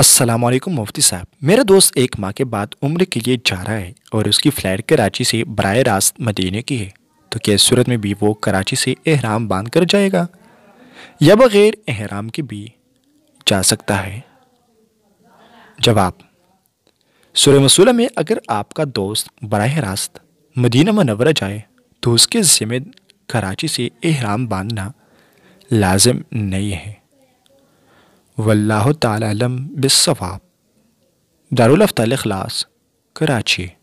असलम मुफ्ती साहब मेरा दोस्त एक माह के बाद उम्र के लिए जा रहा है और उसकी फ़्लाइट कराची से बर रास्त मदीने की है तो क्या सूरत में भी वो कराची से एहराम बांध कर जाएगा या बग़ैर एहराम के भी जा सकता है जवाब सुर मसूला में अगर आपका दोस्त बर रास्त मदीना मनवरा जाए तो उसके ज़िम्मे कराची से एहराम बांधना लाजम नहीं है والله تعالى أعلم بالصواب دارالأفتاء الإخلاص كراتشي